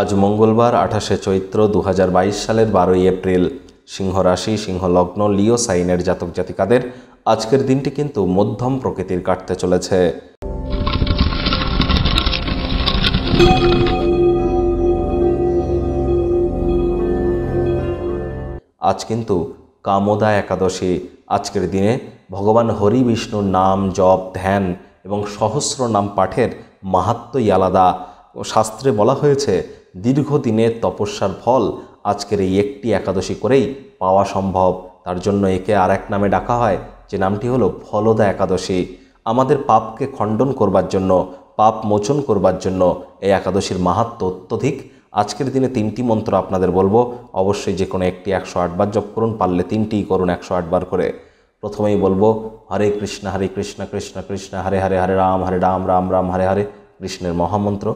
আজ মঙ্গলবার আঠাশে চৈত্র দু সালের বারোই এপ্রিল সিংহরাশি সিংহলগ্ন লিও সাইনের জাতক জাতিকাদের আজকের দিনটি কিন্তু মধ্যম প্রকৃতির কাটতে চলেছে আজ কিন্তু কামদা একাদশী আজকের দিনে ভগবান হরি বিষ্ণুর নাম জপ ধ্যান এবং সহস্র নাম পাঠের মাহাত্ম্যই আলাদা শাস্ত্রে বলা হয়েছে দীর্ঘদিনের তপস্যার ফল আজকের এই একটি একাদশী করেই পাওয়া সম্ভব তার জন্য একে আর এক নামে ডাকা হয় যে নামটি হলো ফলদা একাদশী আমাদের পাপকে খণ্ডন করবার জন্য পাপ মোচন করবার জন্য এই একাদশীর মাহাত্ম অত্যধিক আজকের দিনে তিনটি মন্ত্র আপনাদের বলবো অবশ্যই যে কোনো একটি একশো আটবার জপ করুন পারলে তিনটিই করুন একশো আটবার করে প্রথমেই বলবো হরে কৃষ্ণ হরে কৃষ্ণ কৃষ্ণ কৃষ্ণ হরে হরে হরে রাম হরে রাম রাম রাম হরে হরে কৃষ্ণের মহামন্ত্র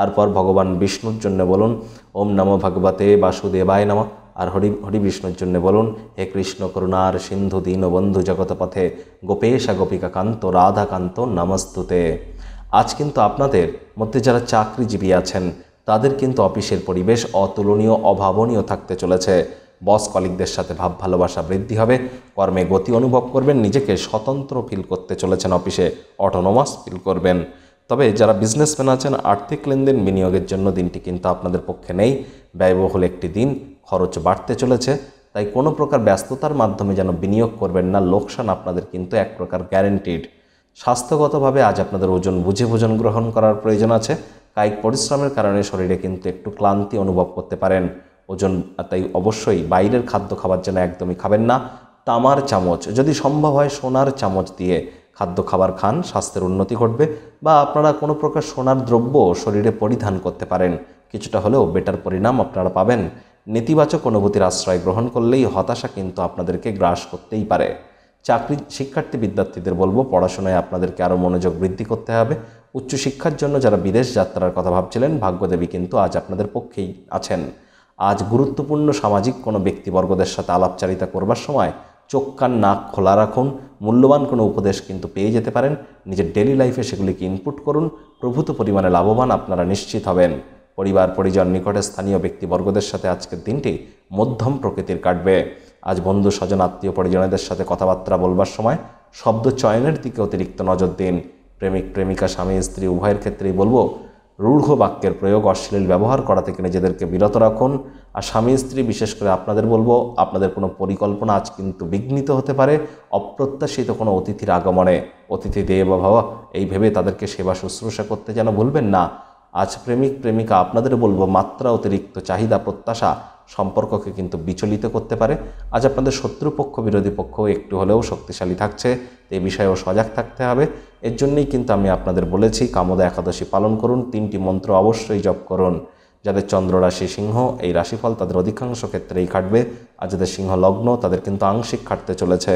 তারপর ভগবান বিষ্ণুর জন্য বলুন ওম নম ভগবতে বাসুদেবায় নম আর হরি হরি বিষ্ণুর জন্য বলুন হে কৃষ্ণ করুণার সিন্ধু দীনবন্ধু জগৎপথে গোপেশা গোপিকাকান্ত রাধাকান্ত নমস্তুতে আজ কিন্তু আপনাদের মধ্যে যারা চাকরিজীবী আছেন তাদের কিন্তু অফিসের পরিবেশ অতুলনীয় অভাবনীয় থাকতে চলেছে বস কলিকদের সাথে ভাব ভালোবাসা বৃদ্ধি হবে কর্মে গতি অনুভব করবেন নিজেকে স্বতন্ত্র ফিল করতে চলেছেন অফিসে অটোনোমাস ফিল করবেন তবে যারা বিজনেসম্যান আছেন আর্থিক লেনদেন বিনিয়োগের জন্য দিনটি কিন্তু আপনাদের পক্ষে নেই ব্যয়বহুল একটি দিন খরচ বাড়তে চলেছে তাই কোনো প্রকার ব্যস্ততার মাধ্যমে যেন বিনিয়োগ করবেন না লোকসান আপনাদের কিন্তু এক প্রকার গ্যারেন্টিড স্বাস্থ্যগতভাবে আজ আপনাদের ওজন বুঝে ভোজন গ্রহণ করার প্রয়োজন আছে কায়িক পরিশ্রমের কারণে শরীরে কিন্তু একটু ক্লান্তি অনুভব করতে পারেন ওজন তাই অবশ্যই বাইরের খাদ্য খাবার যেন একদমই খাবেন না তামার চামচ যদি সম্ভব হয় সোনার চামচ দিয়ে খাদ্য খাবার খান স্বাস্থ্যের উন্নতি ঘটবে বা আপনারা কোনো প্রকার সোনার দ্রব্য শরীরে পরিধান করতে পারেন কিছুটা হলেও বেটার পরিণাম আপনারা পাবেন নেতিবাচক অনুভূতির আশ্রয় গ্রহণ করলেই হতাশা কিন্তু আপনাদেরকে গ্রাস করতেই পারে চাকরি শিক্ষার্থী বিদ্যার্থীদের বলবো পড়াশোনায় আপনাদেরকে আরও মনোযোগ বৃদ্ধি করতে হবে উচ্চশিক্ষার জন্য যারা বিদেশ যাত্রার কথা ভাবছিলেন ভাগ্যদেবী কিন্তু আজ আপনাদের পক্ষেই আছেন আজ গুরুত্বপূর্ণ সামাজিক কোনো ব্যক্তিবর্গদের সাথে আলাপচারিতা করবার সময় চোখ কান নাক খোলা রাখুন মূল্যবান কোনো উপদেশ কিন্তু পেয়ে যেতে পারেন নিজের ডেলি লাইফে সেগুলিকে ইনপুট করুন প্রভূত পরিমাণে লাভবান আপনারা নিশ্চিত হবেন পরিবার পরিজন নিকটে স্থানীয় ব্যক্তিবর্গদের সাথে আজকের দিনটি মধ্যম প্রকৃতির কাটবে আজ বন্ধু স্বজন আত্মীয় পরিজনদের সাথে কথাবার্তা বলবার সময় শব্দ চয়নের দিকে অতিরিক্ত নজর দিন প্রেমিক প্রেমিকা স্বামী স্ত্রী উভয়ের ক্ষেত্রেই বলবো রূঢ় বাক্যের প্রয়োগ অশ্লীল ব্যবহার করা থেকে নিজেদেরকে বিরত রাখুন আর স্বামী স্ত্রী বিশেষ করে আপনাদের বলবো আপনাদের কোনো পরিকল্পনা আজ কিন্তু বিঘ্নিত হতে পারে অপ্রত্যাশিত কোনো অতিথির আগমনে অতিথি দেব ভাবা এই ভেবে তাদেরকে সেবা শুশ্রূষা করতে যেন ভুলবেন না আজ প্রেমিক প্রেমিকা আপনাদের বলবো মাত্রা অতিরিক্ত চাহিদা প্রত্যাশা সম্পর্ককে কিন্তু বিচলিত করতে পারে আজ আপনাদের শত্রুপক্ষ বিরোধী পক্ষ একটু হলেও শক্তিশালী থাকছে এ বিষয়েও সজাগ থাকতে হবে এর জন্যই কিন্তু আমি আপনাদের বলেছি কামদা একাদশী পালন করুন তিনটি মন্ত্র অবশ্যই জপ করুন যাদের চন্দ্র রাশি সিংহ এই রাশিফল তাদের অধিকাংশ ক্ষেত্রেই খাটবে আর যাদের সিংহ লগ্ন তাদের কিন্তু আংশিক খাটতে চলেছে